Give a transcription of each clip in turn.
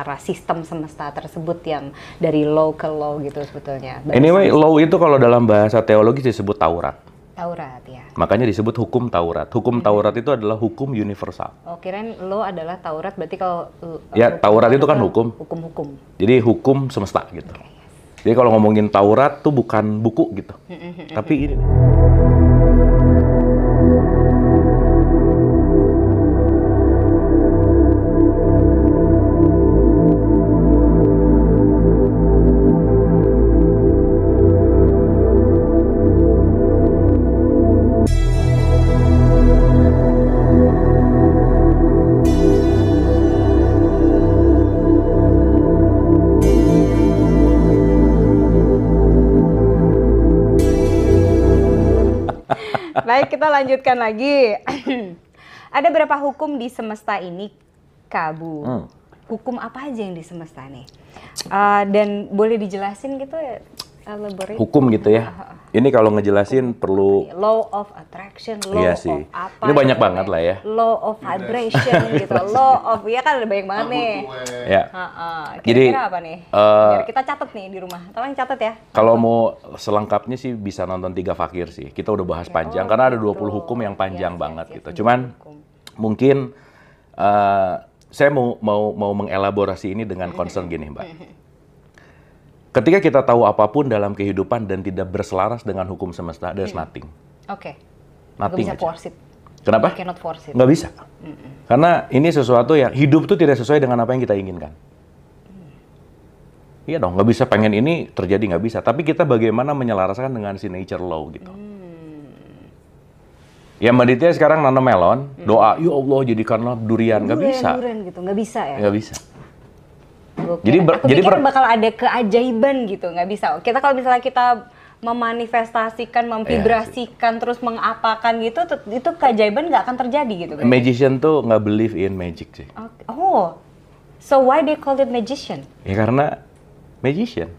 antara sistem semesta tersebut yang dari law ke law gitu sebetulnya. Bagus anyway, law itu kalau dalam bahasa teologi disebut Taurat. Taurat ya. Makanya disebut hukum Taurat. Hukum hmm. Taurat itu adalah hukum universal. Oh, kirain lo adalah Taurat berarti kalau uh, Ya, Taurat itu kan hukum. Hukum-hukum. Jadi hukum semesta gitu. Okay. Jadi kalau ngomongin Taurat tuh bukan buku gitu. Hmm, hmm, hmm, tapi ini. Baik, kita lanjutkan lagi. Ada berapa hukum di semesta ini, Kabu? Hmm. Hukum apa aja yang di semesta ini Uh, ah, dan boleh dijelasin gitu ya? Elaborate. hukum gitu ya. Ini kalau ngejelasin perlu law of attraction, law iya sih. of apa? Ini gitu banyak ya. banget lah ya. Law of vibration gitu, law of ya kan ada banyak banget nih. Ya. Ha Kira -kira Jadi apa nih? Uh, Biar kita catat nih di rumah. Tolong catat ya. Kalau mau selengkapnya sih bisa nonton tiga fakir sih. Kita udah bahas ya, panjang oh, karena ada 20 puluh gitu. hukum yang panjang yes, banget yes, gitu. yes, gitu. Cuman mungkin uh, saya mau mau mau mengelaborasi ini dengan concern gini, Mbak Ketika kita tahu apapun dalam kehidupan dan tidak berselaras dengan hukum semesta, there's hmm. nothing. Oke. Okay. Nothing Gak bisa aja. force it. Kenapa? You cannot force it. Gak bisa. Mm -mm. Karena ini sesuatu yang hidup tuh tidak sesuai dengan apa yang kita inginkan. Mm. Iya dong, nggak bisa pengen ini terjadi nggak bisa. Tapi kita bagaimana menyelaraskan dengan si nature law gitu. Hmm. Ya Mbak Ditya sekarang nanam melon, hmm. doa, ya Allah jadikanlah durian. Nggak bisa. Durian gitu, nggak bisa ya? Nggak bisa. Gokil. Jadi ber, jadi ber, bakal ada keajaiban gitu, nggak bisa. Kita kalau misalnya kita memanifestasikan, memvibrasikan, yeah. terus mengapakan gitu, itu keajaiban nggak akan terjadi gitu. Kan? Magician tuh nggak believe in magic sih. Okay. Oh, so why they call it magician? Ya karena magician.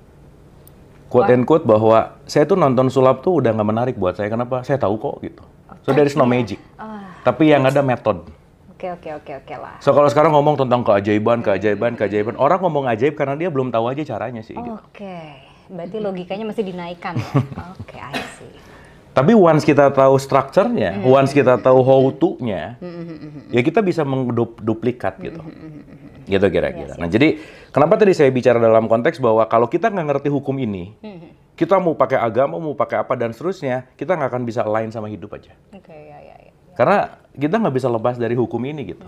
Quote What? and quote bahwa saya tuh nonton sulap tuh udah nggak menarik buat saya. Kenapa? Saya tahu kok gitu. So there is no magic. Oh. Tapi yang ada metode. Oke oke oke oke lah. So kalau sekarang ngomong tentang keajaiban, keajaiban, keajaiban, orang ngomong ajaib karena dia belum tahu aja caranya sih. Gitu. Oke, gitu. berarti logikanya masih dinaikkan. Ya? oke, okay, I see. Tapi once kita tahu strukturnya, mm. once kita tahu how to-nya, hmm, hmm, hmm, ya kita bisa mengduplikat gitu. Gitu kira-kira. nah, jadi kenapa tadi saya bicara dalam konteks bahwa kalau kita nggak ngerti hukum ini, kita mau pakai agama, mau pakai apa dan seterusnya, kita nggak akan bisa align sama hidup aja. Oke, okay, ya, ya, ya. Karena kita nggak bisa lepas dari hukum ini gitu.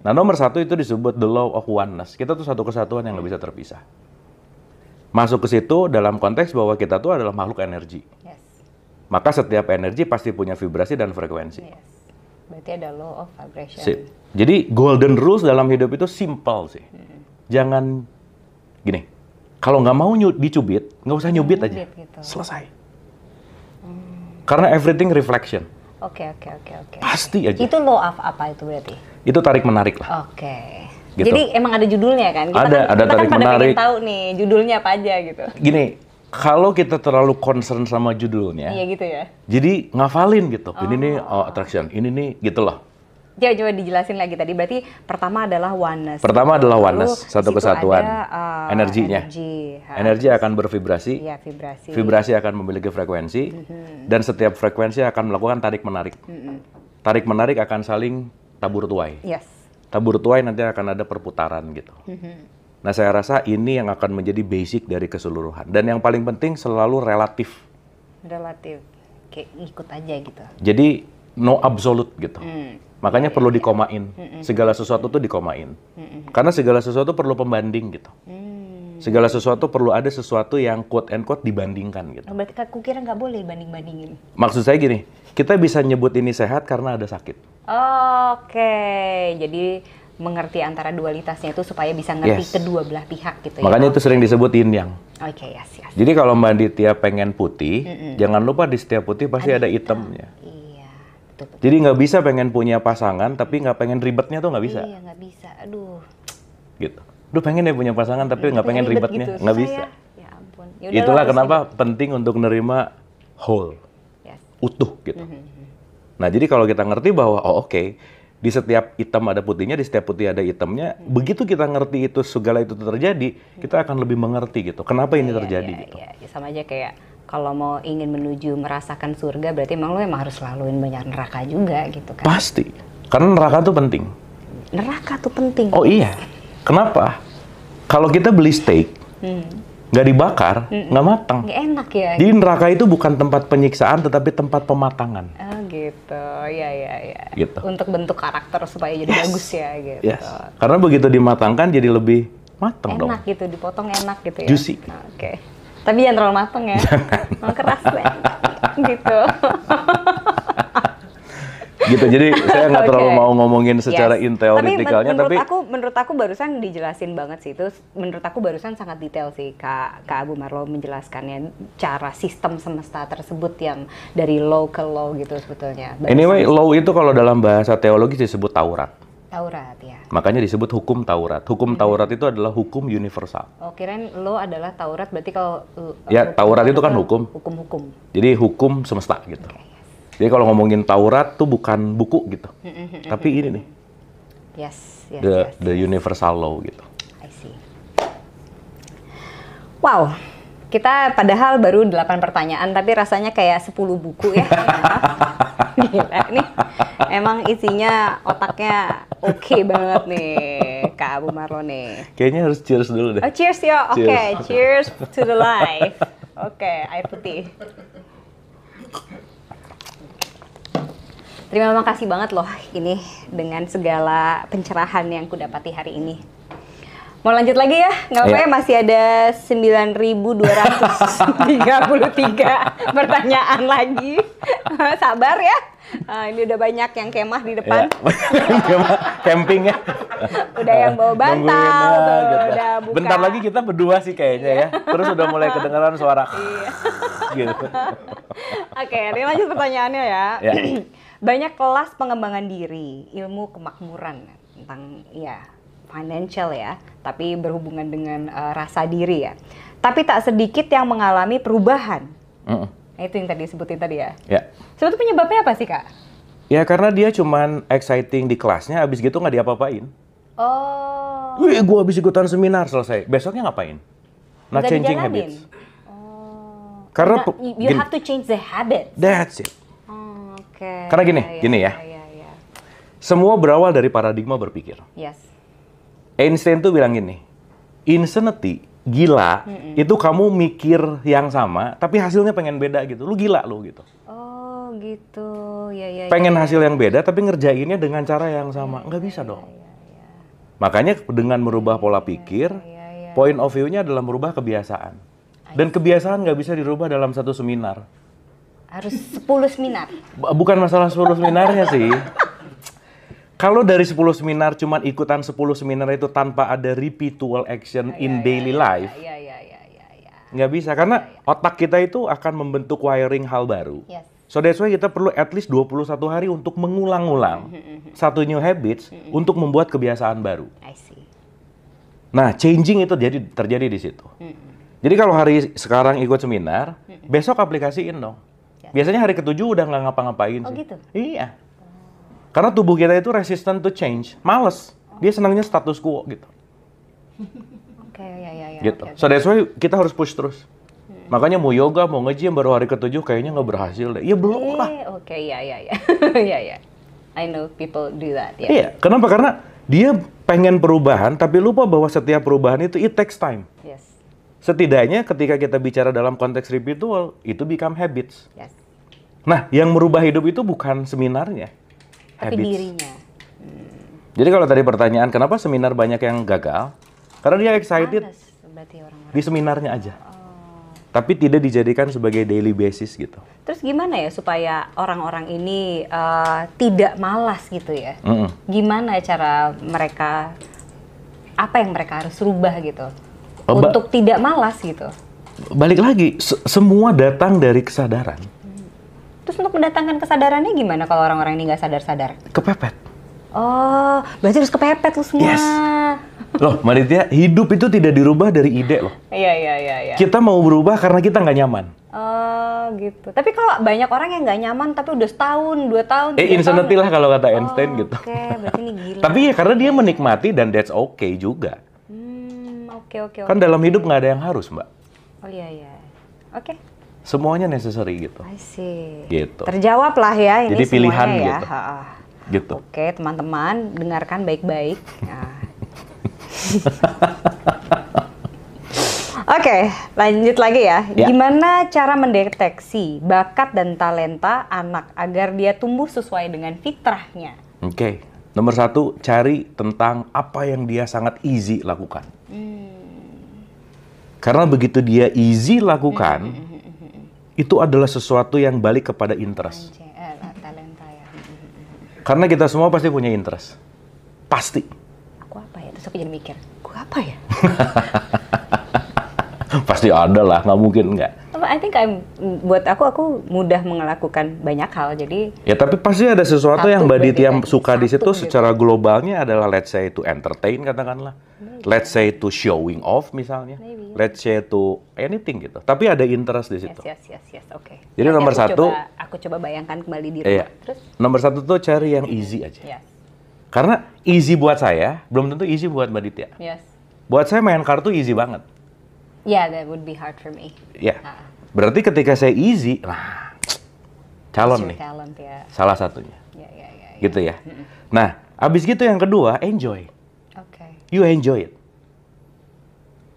Nah nomor satu itu disebut the law of oneness. Kita tuh satu kesatuan yang nggak bisa terpisah. Masuk ke situ dalam konteks bahwa kita tuh adalah makhluk energi. Maka setiap energi pasti punya vibrasi dan frekuensi. Berarti ada law of vibration. Sip. Jadi golden rules dalam hidup itu simple sih. Hmm. Jangan gini. Kalau nggak mau dicubit, nggak usah nyubit, aja. Gitu. Selesai. Karena everything reflection. Hmm Oke, okay, oke, okay, oke, okay, oke. Pasti aja. Itu law of apa itu berarti? Itu tarik menarik lah. Oke. Okay. Gitu. Jadi emang ada judulnya kan? Kita ada, kan, ada kita kan tarik kan pada menarik. tahu nih judulnya apa aja gitu. Gini, kalau kita terlalu concern sama judulnya. Iya gitu ya. Jadi ngafalin gitu. Oh. Ini nih oh, attraction, ini nih gitu loh. Ya, coba dijelasin lagi tadi. Berarti pertama adalah oneness. Pertama adalah oneness, satu kesatuan. Ada, uh, eh, energinya. Energi. Energi akan bervibrasi. Ya, vibrasi. Vibrasi akan memiliki frekuensi mm -hmm. dan setiap frekuensi akan melakukan tarik menarik. Mm -hmm. Tarik menarik akan saling tabur tuai. Yes. Tabur tuai nanti akan ada perputaran gitu. Mm -hmm. Nah, saya rasa ini yang akan menjadi basic dari keseluruhan dan yang paling penting selalu relatif. Relatif. Kayak ikut aja gitu. Jadi no absolute gitu. Mm Makanya iya, perlu iya, iya. dikomain. Mm-mm. Segala sesuatu tuh dikomain. Mm-mm. Karena segala sesuatu perlu pembanding gitu. Mm. Segala sesuatu perlu ada sesuatu yang quote and quote dibandingkan gitu. Nah, berarti aku kira nggak boleh banding-bandingin. Maksud saya gini, kita bisa nyebut ini sehat karena ada sakit. Oke, okay. jadi mengerti antara dualitasnya itu supaya bisa ngerti yes. kedua belah pihak gitu ya, Makanya ya. itu sering disebut yin yang. Oke, okay, yes, yes. Jadi kalau Mbak Ditya pengen putih, Mm-mm. jangan lupa di setiap putih pasti ada, ada hitamnya. Hitam. Betul, Jadi nggak bisa pengen punya pasangan, tapi nggak pengen ribetnya tuh nggak bisa. Iya, nggak bisa. Aduh. Gitu. Duh pengen deh punya pasangan, tapi nggak pengen ribet ribetnya. Gitu. Nggak gitu. bisa. Ya, ya ampun. Yaudah Itulah kenapa ribet. penting untuk nerima whole. Yes. Utuh gitu. Mm -hmm. Nah, jadi kalau kita ngerti bahwa, oh oke, okay, di setiap hitam ada putihnya, di setiap putih ada hitamnya. Hmm. Begitu kita ngerti itu segala itu terjadi, hmm. kita mm-hmm. akan lebih mengerti gitu. Kenapa iya, ini ya, terjadi ya, gitu. Ya. Sama aja kayak kalau mau ingin menuju merasakan surga berarti emang lo emang harus laluin banyak neraka juga gitu kan pasti karena neraka tuh penting neraka tuh penting oh iya kenapa kalau kita beli steak hmm dibakar, hmm. nggak hmm. matang. Gak enak ya. Jadi neraka itu bukan tempat penyiksaan, tetapi tempat pematangan. Oh gitu, ya ya ya. Gitu. Untuk bentuk karakter supaya jadi yes. bagus ya gitu. Yes. Karena begitu dimatangkan jadi lebih matang enak dong. Enak gitu, dipotong enak gitu ya. Juicy. Oke. Okay. Tapi jangan terlalu mateng ya. Jangan. keras lah, ya. gitu. gitu. Jadi saya nggak okay. terlalu mau ngomongin secara yes. tapi, men menurut tapi aku menurut aku barusan dijelasin banget sih itu menurut aku barusan sangat detail sih Kak Kak Abu Marlo menjelaskannya cara sistem semesta tersebut yang dari low ke low gitu sebetulnya. Barusan anyway, low itu kalau dalam bahasa teologi disebut Taurat. Taurat ya. Makanya disebut hukum Taurat. Hukum hmm. Taurat itu adalah hukum universal. Oh, kirain lo adalah Taurat berarti kalau uh, Ya, Taurat itu kan hukum. Hukum-hukum. Jadi hukum semesta gitu. Okay, Jadi kalau ngomongin Taurat tuh bukan buku gitu. Hmm, hmm, Tapi ini nih. Yes, yes. The yes, the universal law gitu. I see. Wow. Kita padahal baru 8 pertanyaan tapi rasanya kayak 10 buku ya. Gila nih. Emang isinya otaknya oke okay banget nih Kak Abu Marlone. Kayaknya harus cheers dulu deh. Oh, cheers yo. Oke, okay, cheers. cheers to the life. Oke, okay, air putih. Terima kasih banget loh ini dengan segala pencerahan yang kudapati hari ini. Mau lanjut lagi ya? Nggak apa-apa iya. ya, masih ada 9.233 pertanyaan lagi. Sabar ya. Nah, ini udah banyak yang kemah di depan. Ya, camping ya. udah yang bawa bantal, tuh, udah gitu. buka. Bentar lagi kita berdua sih kayaknya ya. Terus udah mulai kedengaran suara iya. gitu. Oke, ini lanjut pertanyaannya ya. ya. banyak kelas pengembangan diri, ilmu kemakmuran tentang ya financial ya, tapi berhubungan dengan uh, rasa diri ya. Tapi tak sedikit yang mengalami perubahan. Mm. Nah, itu yang tadi sebutin tadi ya. Ya. Sebetulnya penyebabnya apa sih kak? Ya karena dia cuman exciting di kelasnya, abis gitu nggak diapa-apain. Oh. Wih, gue abis ikutan seminar selesai. Besoknya ngapain? Not changing habits. Oh. Karena nah, you gini, have to change the habits. That's it. Oh, hmm, Oke. Okay. Karena gini, yeah, yeah, gini ya. ya. ya. Semua berawal dari paradigma berpikir. Yes. Einstein tuh bilang gini, insanity, gila, mm -hmm. itu kamu mikir yang sama, tapi hasilnya pengen beda gitu. Lu gila lu gitu. Oh gitu, ya ya. ya pengen ya, hasil yang beda, tapi ngerjainnya dengan cara yang ya, sama, ya, nggak bisa ya, dong. Ya, ya, ya. Makanya dengan merubah pola pikir, ya, ya, ya. point of view-nya adalah merubah kebiasaan. Dan kebiasaan nggak bisa dirubah dalam satu seminar. Harus 10 seminar. Bukan masalah 10 seminarnya sih. Kalau dari 10 seminar cuman ikutan 10 seminar itu tanpa ada repeatual action ah, ya, in ya, daily ya, ya life. Iya iya iya iya iya. Nggak bisa karena ya, ya. otak kita itu akan membentuk wiring hal baru. Yes. So that's why kita perlu at least 21 hari untuk mengulang-ulang mm-hmm, mm-hmm. satu new habits mm-hmm, untuk membuat kebiasaan baru. I see. Nah, changing itu jadi terjadi di situ. Jadi kalau hari sekarang ikut seminar, besok aplikasiin dong. Biasanya hari ketujuh udah nggak ngapa-ngapain oh, sih. gitu? Iya. Karena tubuh kita itu resistant to change, males. Dia senangnya status quo gitu. Oke, okay, ya, ya, ya. Gitu. Okay, so that's why kita harus push terus. Hmm. Makanya mau yoga, mau ngaji yang baru hari ketujuh kayaknya nggak berhasil deh. Ya belum eh, lah. Oke, okay, ya, ya, ya. ya, ya. I know people do that. Yeah. Iya, kenapa? Karena dia pengen perubahan, tapi lupa bahwa setiap perubahan itu it takes time. Yes. Setidaknya ketika kita bicara dalam konteks ritual, itu become habits. Yes. Nah, yang merubah hidup itu bukan seminarnya tapi habits. dirinya. Hmm. Jadi kalau tadi pertanyaan kenapa seminar banyak yang gagal? Karena dia excited orang -orang. di seminarnya aja. Oh. Tapi tidak dijadikan sebagai daily basis gitu. Terus gimana ya supaya orang-orang ini uh, tidak malas gitu ya? Mm -mm. Gimana cara mereka apa yang mereka harus rubah gitu? Oh, untuk tidak malas gitu. Balik lagi, se semua datang dari kesadaran Terus untuk mendatangkan kesadarannya gimana kalau orang-orang ini nggak sadar-sadar? Kepepet. Oh, berarti harus kepepet lu semua. Yes. Loh, Maritia, hidup itu tidak dirubah dari ide loh. Iya, iya, iya. Ya. Kita mau berubah karena kita nggak nyaman. Oh, gitu. Tapi kalau banyak orang yang nggak nyaman tapi udah setahun, dua tahun, Eh, insanity lah kalau kata Einstein oh, gitu. Oke, okay. berarti ini gila. tapi ya karena dia menikmati dan that's okay juga. Hmm, oke, okay, oke. Okay, kan okay. dalam hidup nggak ada yang harus, Mbak. Oh, iya, iya. Oke. Okay semuanya necessary gitu. I see. Gitu. Terjawab lah ya ini Jadi pilihan ya. gitu. Gitu. Oke teman-teman dengarkan baik-baik. Nah. Oke lanjut lagi ya. ya. Gimana cara mendeteksi bakat dan talenta anak agar dia tumbuh sesuai dengan fitrahnya? Oke. Okay. Nomor satu, cari tentang apa yang dia sangat easy lakukan. Hmm. Karena begitu dia easy lakukan, hmm, hmm, hmm itu adalah sesuatu yang balik kepada interest. Ah, talenta ya. Karena kita semua pasti punya interest. Pasti. Aku apa ya? Terus aku jadi mikir, aku apa ya? pasti ada lah, nggak mungkin nggak. I think I'm buat aku aku mudah melakukan banyak hal jadi ya tapi pasti ada sesuatu yang mbak yang suka di situ gitu. secara globalnya adalah let's say to entertain katakanlah Maybe. let's say to showing off misalnya Maybe. let's say itu anything gitu tapi ada interest di situ yes yes yes, yes. oke okay. jadi ya, nomor aku satu coba, aku coba bayangkan kembali di rumah iya. terus nomor satu tuh cari yang easy aja yes. karena easy buat saya belum tentu easy buat mbak Ditya yes. buat saya main kartu easy banget Yeah, that would be hard for me. Yeah. Iya. Uh. Berarti ketika saya easy, lah calon nih. Talent, ya. Salah satunya. Ya, ya, ya, ya. Gitu ya. Nah, abis gitu yang kedua, enjoy. Okay. You enjoy it.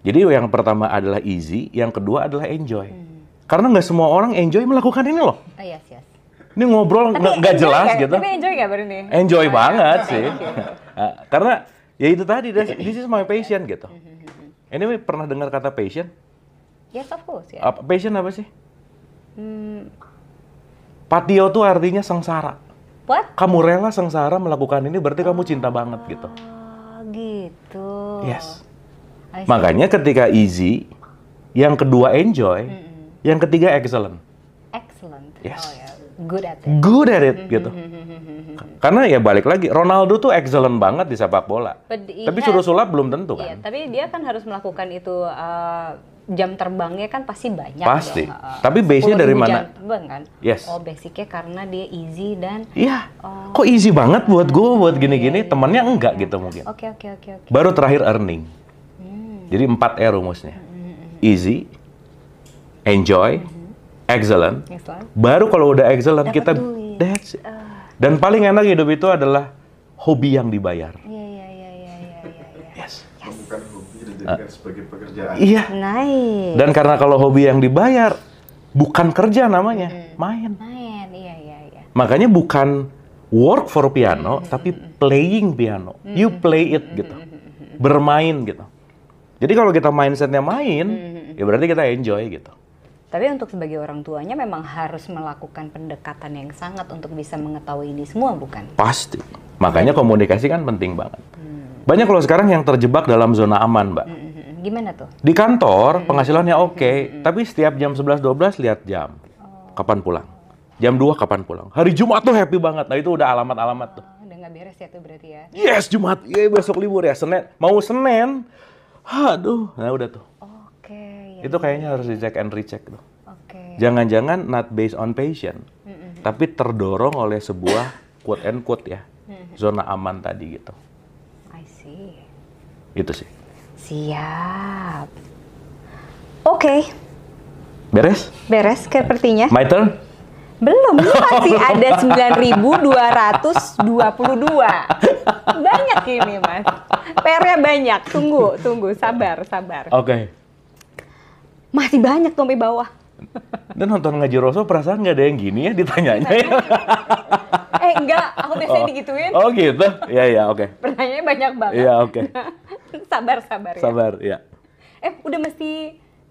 Jadi yang pertama adalah easy, yang kedua adalah enjoy. Hmm. Karena nggak semua orang enjoy melakukan ini loh. Oh, yes, yes. Ini ngobrol nggak jelas gak, gitu. Tapi enjoy gak baru Enjoy nah, banget sih. Ah, karena ya itu tadi, this is my passion gitu. Anyway, pernah dengar kata passion? Yes, of course. Yeah. Apa, passion apa sih? Hmm. Patio tuh artinya sengsara. What? Kamu rela sengsara melakukan ini berarti kamu cinta ah, banget gitu. Oh, Gitu. Yes. Makanya ketika easy, yang kedua enjoy, mm -hmm. yang ketiga excellent. Excellent. Oh, yes. Oh, yeah. Good at it. Good at it gitu. Mm-hmm. Karena ya balik lagi Ronaldo tuh excellent banget di sepak bola. tapi suruh sulap belum tentu iya, kan. Iya, tapi dia kan harus melakukan itu uh, jam terbangnya kan pasti banyak. Pasti. Dong. Tapi base-nya dari mana? Jam terbang kan? Yes. Oh, basicnya karena dia easy dan Iya. Oh, Kok easy banget buat gue buat gini-gini, temannya enggak gitu mungkin. Oke, okay, oke, okay, oke, okay, oke. Okay. Baru terakhir earning. Hmm. Jadi empat E rumusnya. Hmm, hmm, hmm, easy, enjoy, hmm. excellent. excellent. Baru kalau udah excellent Dapat kita duit. Uh. Ah. Dan paling enak hidup itu adalah hobi yang dibayar. Yeah, yeah bukan hobi dijadikan ah. uh, sebagai pekerjaan. Iya. Nice. Dan karena kalau hobi yang dibayar bukan kerja namanya, mm. main. Main, iya, iya iya Makanya bukan work for piano mm. tapi playing piano. Mm. You play it gitu. Bermain gitu. Jadi kalau kita mindsetnya main, mm. ya berarti kita enjoy gitu. Tapi untuk sebagai orang tuanya memang harus melakukan pendekatan yang sangat untuk bisa mengetahui ini semua, bukan? Pasti. Makanya iya. komunikasi kan penting banget. Hmm. Banyak loh sekarang yang terjebak dalam zona aman, Mbak. Gimana tuh? Di kantor penghasilannya oke, okay, tapi setiap jam 11-12 lihat jam. Oh. Kapan pulang? Jam 2 kapan pulang? Hari Jumat tuh happy banget. Nah itu udah alamat-alamat tuh. Oh, udah nggak beres ya tuh berarti ya? Yes, Jumat. Iya besok libur ya. Senin. Mau Senin. Aduh, nah udah tuh. Oke. Okay, iya, itu iya, kayaknya ya. harus dicek and recheck tuh. Oke. Jangan-jangan not based on patient, mm -hmm. tapi terdorong oleh sebuah quote and quote ya, zona aman tadi gitu sih. Gitu sih. Siap. Oke. Okay. Beres? Beres sepertinya. My turn? Belum, masih ada 9222. Banyak ini, Mas. PR-nya banyak. Tunggu, tunggu, sabar, sabar. Oke. Okay. Masih banyak tompi bawah. Dan nonton ngaji Rosso perasaan nggak ada yang gini ya ditanyanya ya. enggak, aku biasanya oh. digituin. Oh gitu, iya iya oke. Okay. Pertanyaannya banyak banget. Iya oke. Okay. sabar sabar. Sabar, ya. Iya. Eh udah mesti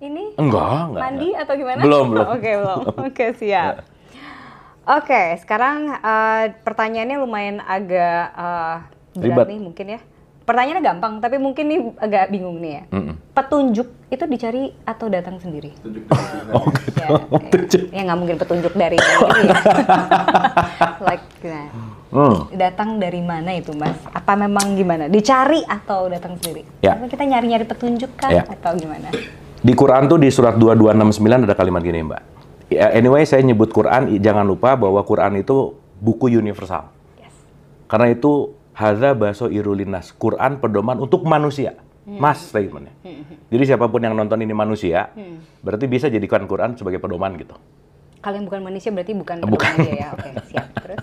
ini? Enggak, enggak. Mandi enggak. atau gimana? Belum belum. oke okay, belum. Oke okay, siap. Oke, okay, sekarang uh, pertanyaannya lumayan agak uh, berat nih mungkin ya. Pertanyaannya gampang, tapi mungkin nih agak bingung nih ya. Mm-mm. Petunjuk itu dicari atau datang sendiri? Petunjuk oh, gitu. Ya, petunjuk. ya nggak mungkin petunjuk dari ini like, nah. Hmm. Datang dari mana itu, Mas? Apa memang gimana? Dicari atau datang sendiri? Ya. Karena kita nyari-nyari petunjuk kan ya. atau gimana? Di Quran tuh di surat 2269 ada kalimat gini, Mbak. Ya, anyway, saya nyebut Quran, jangan lupa bahwa Quran itu buku universal. Yes. Karena itu Haza baso irulinas. Quran pedoman untuk manusia. Hmm. Mas statementnya. Hmm, hmm, jadi siapapun yang nonton ini manusia, berarti bisa jadikan Quran sebagai pedoman gitu. Kalau yang bukan manusia berarti bukan pedoman bukan. ya. Oke, siap. Terus?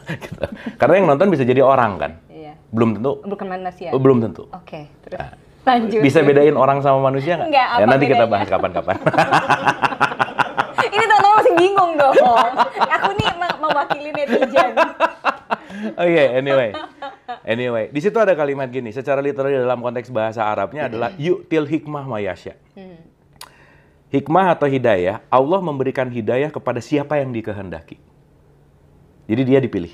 Karena yang nonton bisa jadi orang kan? Iya. Belum tentu. Bukan manusia. Oh, belum tentu. Oke, terus. Nah, Lanjut. Bisa bedain orang sama manusia nggak? Enggak, ya, nanti bedanya? kita bahas kapan-kapan. ini teman-teman masih bingung dong. Aku nih mewakili netizen. Oke, okay, anyway. Anyway, di situ ada kalimat gini, secara literal dalam konteks bahasa Arabnya adalah yuk til hikmah mayasya. Hikmah atau hidayah, Allah memberikan hidayah kepada siapa yang dikehendaki. Jadi dia dipilih.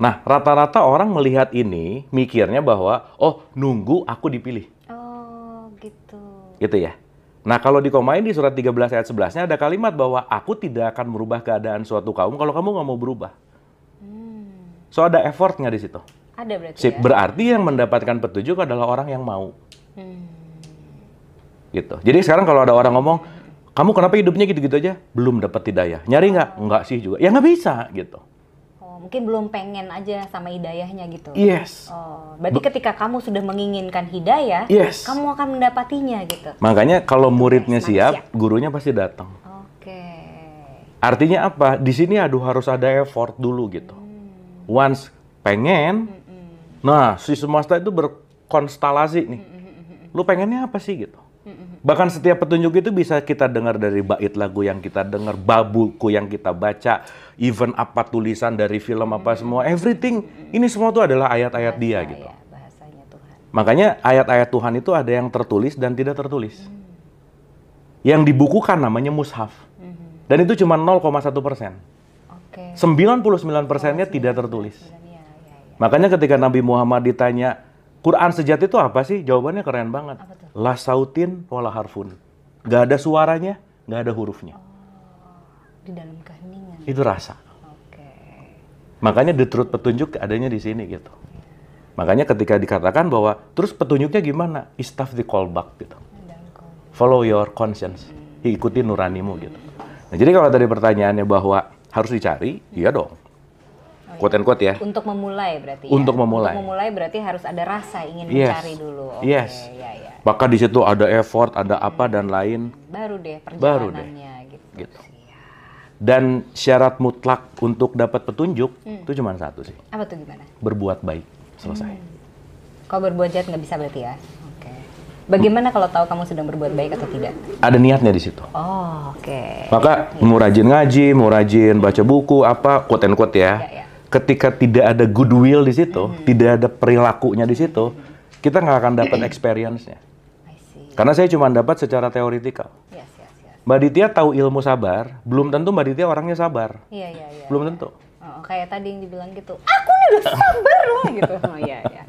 Nah, rata-rata orang melihat ini mikirnya bahwa oh, nunggu aku dipilih. Oh, gitu. Gitu ya. Nah, kalau dikomain di surat 13 ayat 11-nya ada kalimat bahwa aku tidak akan merubah keadaan suatu kaum kalau kamu nggak mau berubah. So ada effort nggak di situ? Ada berarti. Sip. Ya? Berarti yang mendapatkan petunjuk adalah orang yang mau. Hmm. Gitu. Jadi sekarang kalau ada orang ngomong, kamu kenapa hidupnya gitu-gitu aja? Belum dapat hidayah. Nyari nggak? Oh. Nggak sih juga. Ya nggak bisa gitu. Oh, mungkin belum pengen aja sama hidayahnya gitu. Yes. Oh, berarti Be ketika kamu sudah menginginkan hidayah, yes. kamu akan mendapatinya gitu. Makanya kalau muridnya okay, siap, siap, gurunya pasti datang. Oke. Okay. Artinya apa? Di sini aduh harus ada effort dulu gitu once pengen, nah si semesta itu berkonstelasi nih. Lu pengennya apa sih gitu? Bahkan setiap petunjuk itu bisa kita dengar dari bait lagu yang kita dengar, babuku yang kita baca, even apa tulisan dari film apa semua, everything ini semua tuh adalah ayat-ayat dia ya, gitu. bahasanya Tuhan. Makanya ayat-ayat Tuhan itu ada yang tertulis dan tidak tertulis. Mm. Yang dibukukan namanya mushaf. Mm-hmm. Dan itu cuma 0,1 persen. Okay. 99 persennya tidak tertulis. Iya, iya, iya. Makanya ketika Nabi Muhammad ditanya, Quran sejati itu apa sih? Jawabannya keren banget. La sautin wala harfun. Gak ada suaranya, gak ada hurufnya. Oh, di dalam keheningan. Itu rasa. Okay. Makanya the truth petunjuk adanya di sini gitu. Makanya ketika dikatakan bahwa terus petunjuknya gimana? Istaf di callback gitu. Follow your conscience. Ikuti nuranimu gitu. Nah, jadi kalau tadi pertanyaannya bahwa harus dicari, hmm. iya dong. kuat oh, iya. quote and quote ya. Untuk memulai berarti. Ya? Untuk memulai. Untuk memulai berarti harus ada rasa ingin yes. mencari dulu. Okay, yes. Ya, ya. Maka di situ ada effort, ada hmm. apa dan lain. Baru deh perjalanannya Baru deh. gitu. gitu. Iya. Dan syarat mutlak untuk dapat petunjuk hmm. itu cuma satu sih. Apa tuh gimana? Berbuat baik selesai. Hmm. Kalau berbuat jahat nggak bisa berarti ya? Bagaimana kalau tahu kamu sedang berbuat baik atau tidak? Ada niatnya di situ. Oh, oke. Okay. Maka yeah. mau rajin ngaji, mau rajin baca buku, apa quote and quote ya. Yeah, yeah. Ketika tidak ada goodwill di situ, mm. tidak ada perilakunya di situ, mm. kita nggak akan dapat experience-nya. Karena saya cuma dapat secara teoritikal. Yes, yes, yes. Mbak Ditya tahu ilmu sabar, belum tentu Mbak Ditya orangnya sabar. Iya, yeah, iya, yeah, iya. Yeah, belum tentu. Oh, kayak tadi yang dibilang gitu. Aku nih udah sabar loh gitu. Oh ya ya.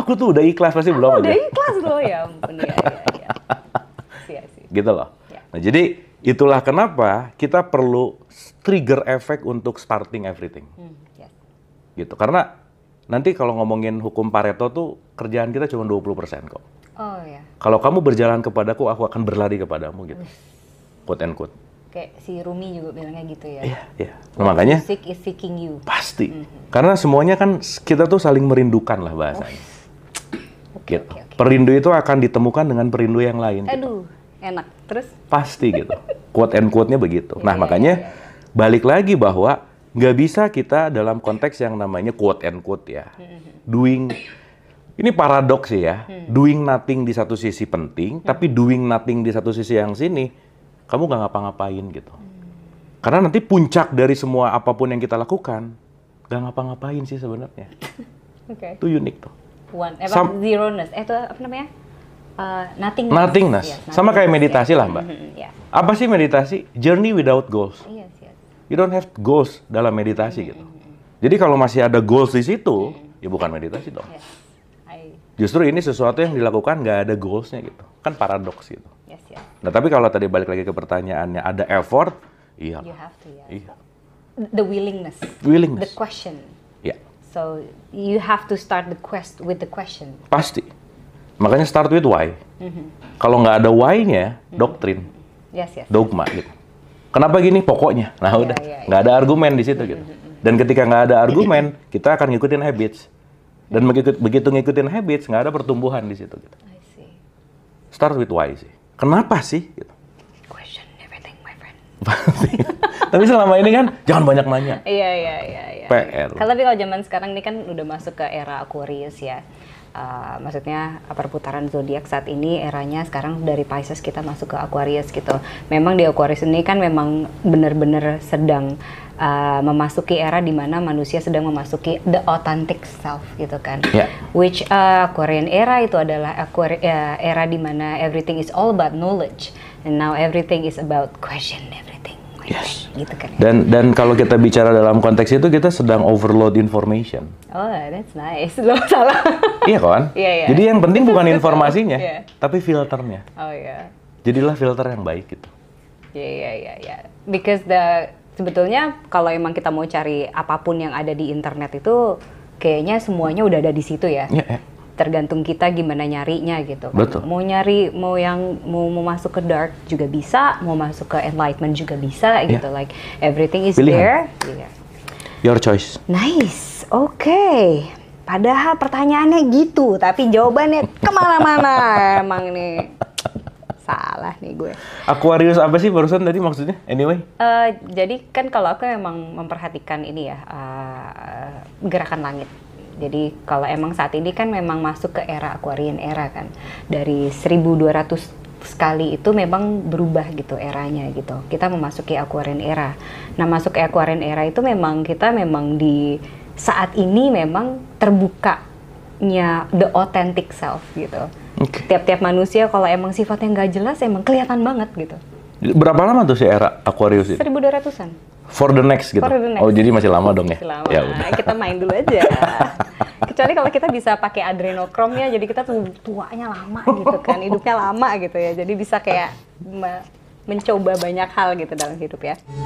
Aku tuh udah ikhlas pasti aku belum udah aja. Udah ikhlas loh ya ampun ya ya ya. Sia, sia. Gitu loh. Ya. Nah, jadi itulah kenapa kita perlu trigger effect untuk starting everything. Hmm, ya. Gitu. Karena nanti kalau ngomongin hukum Pareto tuh kerjaan kita cuma 20% kok. Oh ya. Kalau kamu berjalan kepadaku, aku akan berlari kepadamu gitu. Quote and quote kayak si Rumi juga bilangnya gitu ya. Iya, iya. Nah, makanya music is seeking you. Pasti. Mm -hmm. Karena semuanya kan kita tuh saling merindukan lah bahasanya. Oke. Okay, gitu. Okay, okay. Perindu itu akan ditemukan dengan perindu yang lain. Gitu. Aduh, gitu. enak. Terus? Pasti gitu. Quote and quote-nya begitu. Iya, nah, yeah, makanya yeah, yeah. balik lagi bahwa nggak bisa kita dalam konteks yang namanya quote and quote ya. Mm -hmm. Doing ini paradoks sih ya. Hmm. Doing nothing di satu sisi penting, hmm. tapi doing nothing di satu sisi yang sini kamu gak ngapa-ngapain gitu. Karena nanti puncak dari semua apapun yang kita lakukan, gak ngapa-ngapain sih sebenarnya. okay. Itu unik tuh. One, eh, Sam zeroness, eh itu apa namanya? Uh, eh, nothing. Nothingness. Yes, Sama kayak meditasi yeah. lah mbak. Mm-hmm, yeah. Apa sih meditasi? Journey without goals. Yes, yes. You don't have goals dalam meditasi mm-hmm. gitu. Mm-hmm. Jadi kalau masih ada goals di situ, mm-hmm. ya bukan meditasi dong. Yes. I... Justru ini sesuatu yang dilakukan nggak ada goalsnya gitu. Kan paradoks gitu. Iya. Nah, tapi kalau tadi balik lagi ke pertanyaannya, ada effort, iya. You have to, yeah. Iya. The willingness. Willingness. The question. Iya. Yeah. So you have to start the quest with the question. Pasti. Makanya start with why. Mm-hmm. Kalau nggak ada why-nya, mm-hmm. doktrin. Yes, yes. Dogma gitu. Kenapa gini? Pokoknya. Nah, yeah, udah. nggak yeah. ada argumen di situ gitu. mm-hmm. gitu. Dan ketika nggak ada argumen, kita akan ngikutin habits. Dan mm-hmm. begitu, begitu ngikutin habits, nggak ada pertumbuhan di situ. Gitu. I see. Start with why sih. Kenapa sih? Gitu. Question everything, my friend. Tapi selama ini kan jangan banyak nanya. Iya, iya, iya. iya. PR. Kalau tapi kalau zaman sekarang ini kan udah masuk ke era Aquarius ya. Uh, maksudnya eh, perputaran zodiak saat ini eranya sekarang dari Pisces kita masuk ke Aquarius gitu. Memang di Aquarius ini kan memang benar-benar sedang uh, memasuki era di mana manusia sedang memasuki the authentic self gitu kan. Yeah. Which uh, Korean era itu adalah uh, uh, era di mana everything is all about knowledge and now everything is about question everything. yes. Gitu kan. Ya. Dan dan kalau kita bicara dalam konteks itu kita sedang overload information. Oh, that's nice. Lo salah. iya kan? Iya, yeah, Jadi yang penting bukan informasinya, yeah. tapi filternya. Oh iya. Yeah. Jadilah filter yang baik gitu. Iya, iya, iya, iya. Because the sebetulnya kalau emang kita mau cari apapun yang ada di internet itu kayaknya semuanya udah ada di situ ya. Yeah, yeah. Tergantung kita gimana nyarinya gitu. Betul. Mau nyari mau yang mau mau masuk ke dark juga bisa, mau masuk ke enlightenment juga bisa yeah. gitu. Like everything is Pilihan. there. Yeah. Your choice. Nice. Oke. Okay. Padahal pertanyaannya gitu, tapi jawabannya kemana-mana emang nih. Salah nih gue. Aquarius apa sih barusan tadi maksudnya? Anyway. Uh, jadi kan kalau aku emang memperhatikan ini ya uh, gerakan langit. Jadi kalau emang saat ini kan memang masuk ke era Aquarian era kan. Dari 1200 sekali itu memang berubah gitu eranya gitu. Kita memasuki Aquarian era. Nah, masuk ke Aquarian era itu memang kita memang di saat ini memang terbukanya the authentic self gitu tiap Tiap-tiap manusia kalau emang sifatnya nggak jelas emang kelihatan banget gitu. Berapa lama tuh si era Aquarius ini? 1200-an. For the next gitu. For the next. Oh, jadi masih lama dong ya. Masih lama. Ya udah. Kita main dulu aja. Kecuali kalau kita bisa pakai adrenokrom ya, jadi kita tuh tuanya lama gitu kan, hidupnya lama gitu ya. Jadi bisa kayak mencoba banyak hal gitu dalam hidup ya.